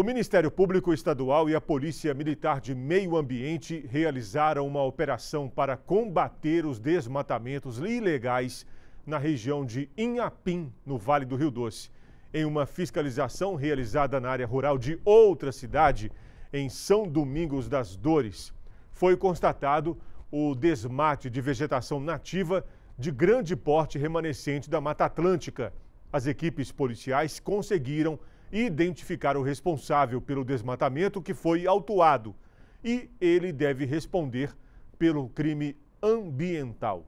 O Ministério Público Estadual e a Polícia Militar de Meio Ambiente realizaram uma operação para combater os desmatamentos ilegais na região de Inhapim, no Vale do Rio Doce. Em uma fiscalização realizada na área rural de outra cidade, em São Domingos das Dores, foi constatado o desmate de vegetação nativa de grande porte remanescente da Mata Atlântica. As equipes policiais conseguiram identificar o responsável pelo desmatamento que foi autuado e ele deve responder pelo crime ambiental.